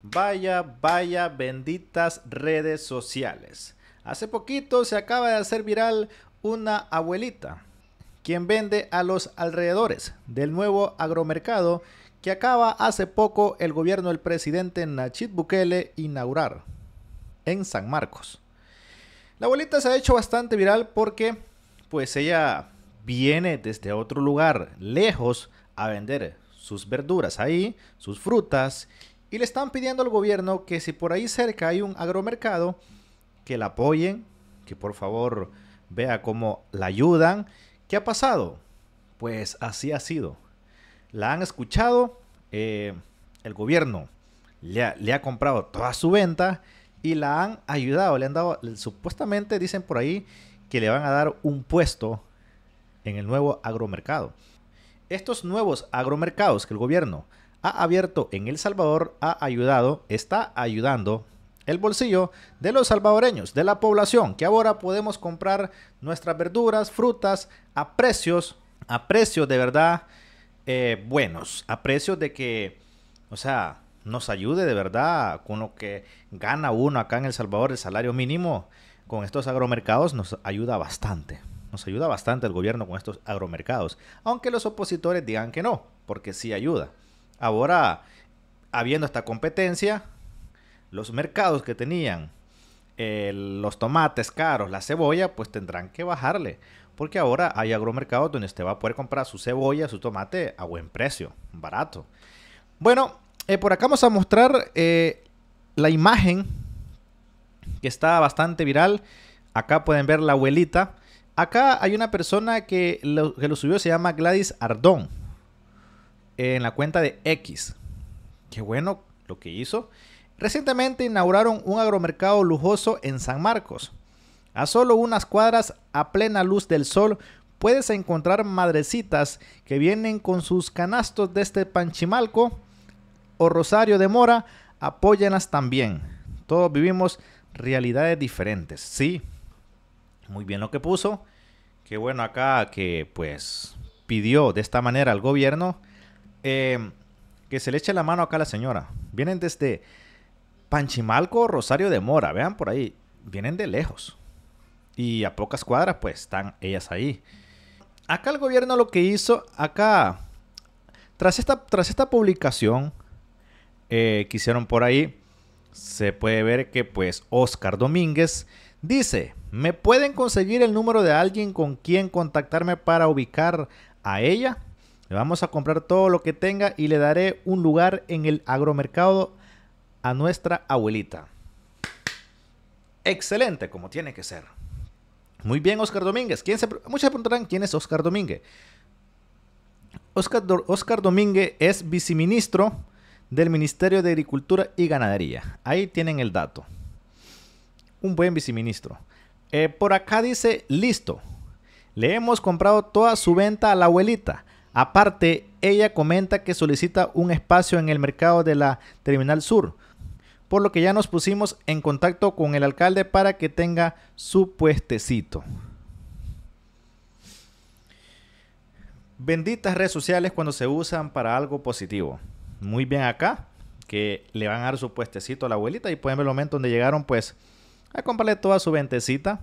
Vaya, vaya, benditas redes sociales. Hace poquito se acaba de hacer viral una abuelita, quien vende a los alrededores del nuevo agromercado que acaba hace poco el gobierno del presidente Nachit Bukele inaugurar en San Marcos. La abuelita se ha hecho bastante viral porque pues ella viene desde otro lugar, lejos, a vender sus verduras ahí, sus frutas y le están pidiendo al gobierno que si por ahí cerca hay un agromercado, que la apoyen, que por favor vea cómo la ayudan. ¿Qué ha pasado? Pues así ha sido. La han escuchado, eh, el gobierno le ha, le ha, comprado toda su venta y la han ayudado, le han dado, supuestamente dicen por ahí que le van a dar un puesto en el nuevo agromercado. Estos nuevos agromercados que el gobierno ha abierto en El Salvador ha ayudado, está ayudando el bolsillo de los salvadoreños, de la población, que ahora podemos comprar nuestras verduras, frutas a precios, a precios de verdad eh, buenos, a precios de que, o sea, nos ayude de verdad con lo que gana uno acá en El Salvador, el salario mínimo con estos agromercados nos ayuda bastante. Nos ayuda bastante el gobierno con estos agromercados, aunque los opositores digan que no, porque sí ayuda. Ahora, habiendo esta competencia, los mercados que tenían eh, los tomates caros, la cebolla, pues tendrán que bajarle. Porque ahora hay agromercados donde usted va a poder comprar su cebolla, su tomate a buen precio, barato. Bueno, eh, por acá vamos a mostrar eh, la imagen que está bastante viral. Acá pueden ver la abuelita. Acá hay una persona que que lo subió, se llama Gladys Ardón en la cuenta de X. Qué bueno lo que hizo. Recientemente inauguraron un agromercado lujoso en San Marcos. A solo unas cuadras a plena luz del sol puedes encontrar madrecitas que vienen con sus canastos De este Panchimalco o Rosario de Mora. Apóyenlas también. Todos vivimos realidades diferentes. Sí, muy bien lo que puso. Qué bueno acá que pues pidió de esta manera al gobierno Em, que se le eche la mano acá a la señora. Vienen desde Panchimalco, Rosario de Mora, vean por ahí. Vienen de lejos. Y a pocas cuadras, pues están ellas ahí. Acá el gobierno lo que hizo, acá, tras esta, tras esta publicación eh, que hicieron por ahí, se puede ver que pues Oscar Domínguez dice, ¿me pueden conseguir el número de alguien con quien contactarme para ubicar a ella? Le vamos a comprar todo lo que tenga y le daré un lugar en el agromercado a nuestra abuelita. Excelente, como tiene que ser. Muy bien, Oscar Domínguez. Muchos se... preguntarán quién es Oscar Domínguez. Oscar, Domínguez es viceministro del Ministerio de Agricultura y Ganadería. Ahí tienen el dato. Un buen viceministro. Eh, por acá dice, listo. Le hemos comprado toda su venta a la abuelita. Aparte, ella comenta que solicita un espacio en el mercado de la Terminal Sur, por lo que ya nos pusimos en contacto con el alcalde para que tenga su puestecito. Benditas redes sociales cuando se usan para algo positivo. Muy bien acá, que le van a dar su puestecito a la abuelita y pueden ver el momento donde llegaron pues a comprarle toda su ventecita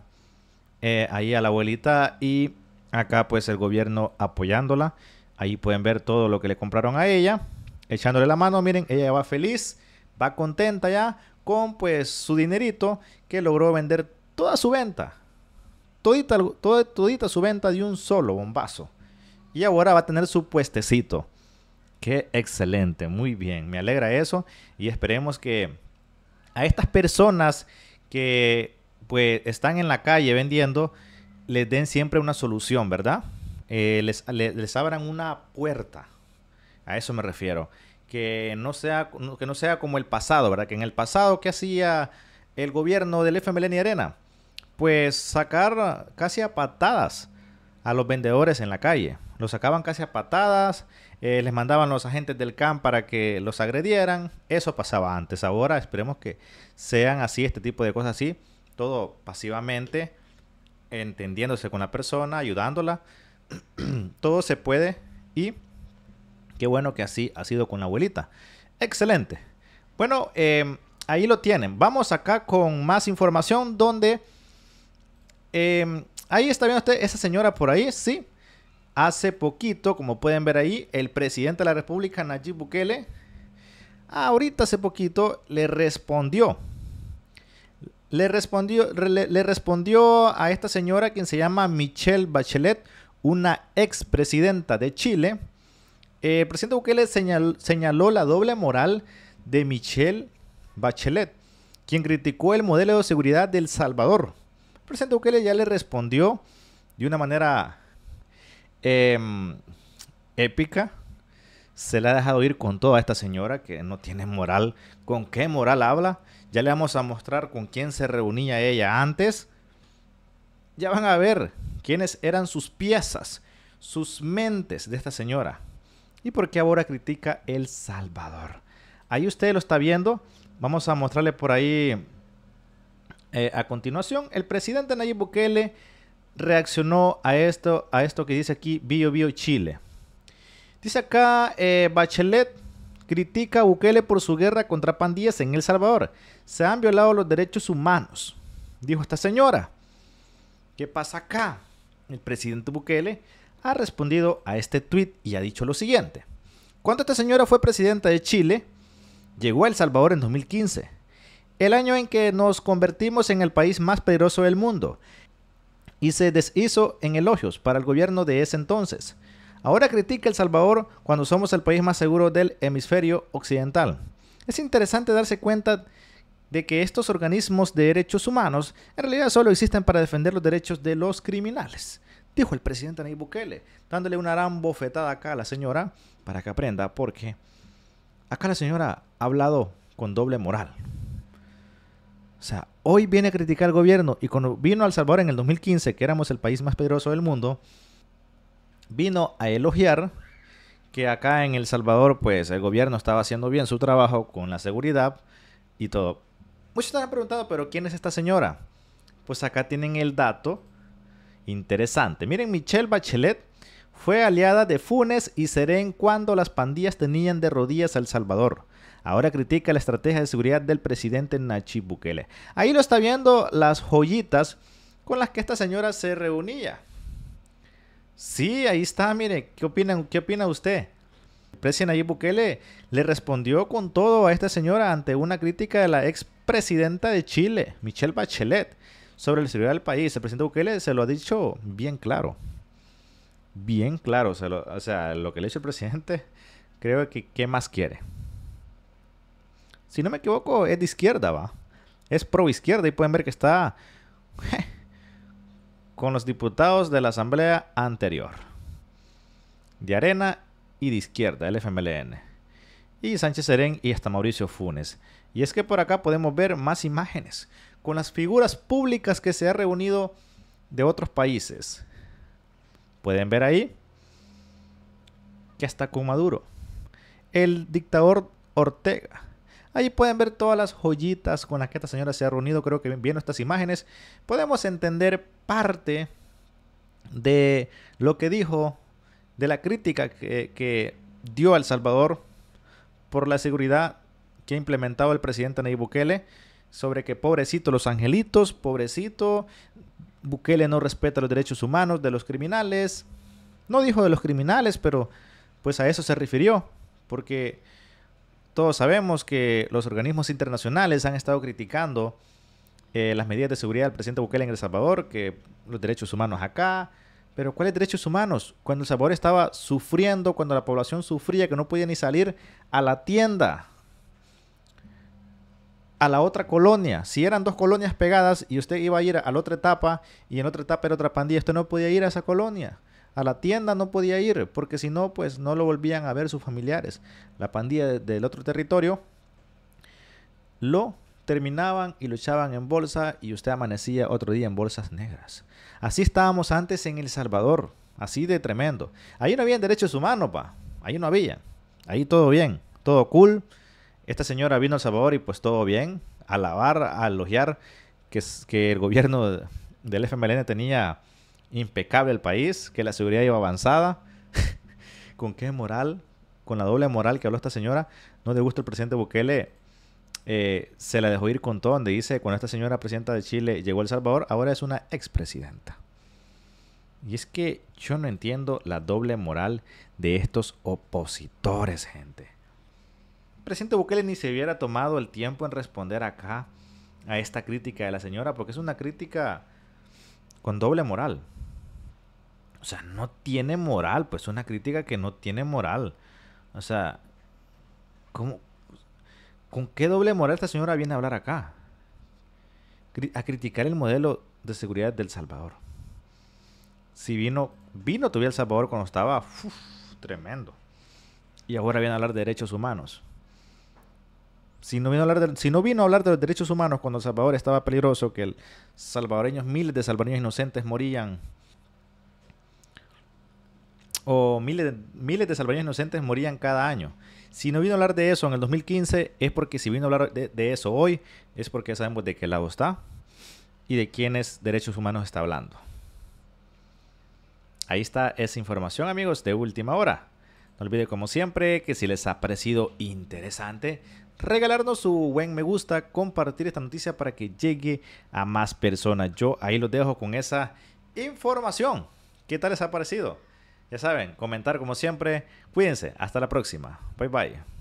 eh, ahí a la abuelita y acá pues el gobierno apoyándola Ahí pueden ver todo lo que le compraron a ella. Echándole la mano, miren, ella va feliz, va contenta ya con pues su dinerito que logró vender toda su venta. Todita, toda, su venta de un solo bombazo. Y ahora va a tener su puestecito. Qué excelente, muy bien, me alegra eso y esperemos que a estas personas que pues están en la calle vendiendo les den siempre una solución, ¿verdad? Eh, les, abran una puerta. A eso me refiero. Que no, sea, que no sea como el pasado, ¿verdad? Que en el pasado, ¿qué hacía el gobierno del FMLN y Arena? Pues sacar casi a patadas a los vendedores en la calle. Los sacaban casi a patadas, eh, les mandaban los agentes del CAM para que los agredieran. Eso pasaba antes. Ahora esperemos que sean así, este tipo de cosas así, todo pasivamente, entendiéndose con la persona, ayudándola todo se puede y qué bueno que así ha sido con la abuelita. Excelente. Bueno, em, ahí lo tienen. Vamos acá con más información donde... Em, ahí está viendo usted esa señora por ahí, sí. Hace poquito, como pueden ver ahí, el presidente de la República, Nayib Bukele, ahorita hace poquito le respondió. Le respondió, le respondió a esta señora quien se llama Michelle Bachelet, una presidenta de Chile, eh, el presidente Bukele señaló la doble moral de Michelle Bachelet, quien criticó el modelo de seguridad del Salvador. El presidente Bukele ya le respondió de una manera em, épica. Se la ha dejado ir con toda esta señora que no tiene moral. ¿Con qué moral habla? Ya le vamos a mostrar con quién se reunía ella antes. Ya van a ver quiénes eran sus piezas, sus mentes de esta señora y por qué ahora critica El Salvador. Ahí usted lo está viendo. Vamos a mostrarle por ahí eh, a continuación. El presidente Nayib Bukele reaccionó a esto, a esto que dice aquí Bio Bio Chile. Dice acá eh, Bachelet critica a Bukele por su guerra contra pandillas en El Salvador. Se han violado los derechos humanos, dijo esta señora. ¿Qué pasa acá? El presidente Bukele ha respondido a este tuit y ha dicho lo siguiente. Cuando esta señora fue presidenta de Chile, llegó a El Salvador en 2015, el año en que nos convertimos en el país más peligroso del mundo, y se deshizo en elogios para el gobierno de ese entonces. Ahora critica El Salvador cuando somos el país más seguro del hemisferio occidental. Es interesante darse cuenta de que estos organismos de derechos humanos en realidad solo existen para defender los derechos de los criminales, dijo el presidente Nayib Bukele, dándole una gran bofetada acá a la señora para que aprenda, porque acá la señora ha hablado con doble moral. O sea, hoy viene a criticar al gobierno y cuando vino a El Salvador en el 2015, que éramos el país más peligroso del mundo, vino a elogiar que acá en El Salvador, pues el gobierno estaba haciendo bien su trabajo con la seguridad y todo. Muchos han preguntado, pero ¿quién es esta señora? Pues acá tienen el dato interesante. Miren, Michelle Bachelet fue aliada de Funes y Serén cuando las pandillas tenían de rodillas a El Salvador. Ahora critica la estrategia de seguridad del presidente Nachi Bukele. Ahí lo está viendo las joyitas con las que esta señora se reunía. Sí, ahí está, Miren, ¿qué opina, qué opina usted? El presidente Nayib Bukele le respondió con todo a esta señora ante una crítica de la ex presidenta de Chile, Michelle Bachelet, sobre el seguridad del país. El presidente Bukele se lo ha dicho bien claro. Bien claro. o sea, lo que le ha dicho el presidente, creo que ¿qué más quiere? Si no me equivoco, es de izquierda, va. Es pro izquierda y pueden ver que está con los diputados de la asamblea anterior. De arena y de izquierda, el FMLN y Sánchez Serén y hasta Mauricio Funes. Y es que por acá podemos ver más imágenes con las figuras públicas que se ha reunido de otros países. Pueden ver ahí que está con Maduro, el dictador Ortega. Ahí pueden ver todas las joyitas con las que esta señora se ha reunido. Creo que viendo estas imágenes podemos entender parte de lo que dijo, de la crítica que, que dio al El Salvador por la seguridad que ha implementado el presidente Nayib Bukele sobre que pobrecito los angelitos, pobrecito, Bukele no respeta los derechos humanos de los criminales. No dijo de los criminales, pero pues a eso se refirió, porque todos sabemos que los organismos internacionales han estado criticando eh, las medidas de seguridad del presidente Bukele en El Salvador, que los derechos humanos acá, pero ¿cuáles derechos humanos? Cuando El sabor estaba sufriendo, cuando la población sufría, que no podía ni salir a la tienda, a la otra colonia. Si eran dos colonias pegadas y usted iba a ir a la otra etapa y en otra etapa era otra pandilla, usted no podía ir a esa colonia. A la tienda no podía ir, porque si no, pues no lo volvían a ver sus familiares. La pandilla del otro territorio lo terminaban y luchaban en bolsa y usted amanecía otro día en bolsas negras. Así estábamos antes en El Salvador, así de tremendo. Ahí no había derechos humanos, pa. Ahí no había. Ahí todo bien, todo cool. Esta señora vino a Salvador y pues todo bien. alabar, a elogiar que, que el gobierno del FMLN tenía impecable el país, que la seguridad iba avanzada. ¿Con qué moral? Con la doble moral que habló esta señora. No le gusta el presidente Bukele eh, se la dejó ir con todo, donde dice, cuando esta señora presidenta de Chile llegó a El Salvador, ahora es una expresidenta. Y es que yo no entiendo la doble moral de estos opositores, gente. El presidente Bukele ni se hubiera tomado el tiempo en responder acá a esta crítica de la señora, porque es una crítica con doble moral. O sea, no tiene moral, pues una crítica que no tiene moral. O sea, ¿cómo, ¿Con qué doble moral esta señora viene a hablar acá? A criticar el modelo de seguridad del Salvador. Si vino, vino todavía El Salvador cuando estaba tremendo. Y ahora viene a hablar de derechos humanos. Si no, vino a hablar de, si no vino a hablar de los derechos humanos cuando El Salvador estaba peligroso, que el salvadoreños, miles de salvadoreños inocentes morían o miles, miles de salvadoreños inocentes morían cada año si no vino a hablar de eso en el 2015, es porque si vino a hablar de, eso hoy, es porque sabemos de qué lado está y de quiénes derechos humanos está hablando. Ahí está esa información, amigos, de última hora. No olvide, como siempre, que si les ha parecido interesante, regalarnos su buen me gusta, compartir esta noticia para que llegue a más personas. Yo ahí los dejo con esa información. ¿Qué tal les ha parecido? Ya saben, comentar como siempre. Cuídense, hasta la próxima. Bye bye.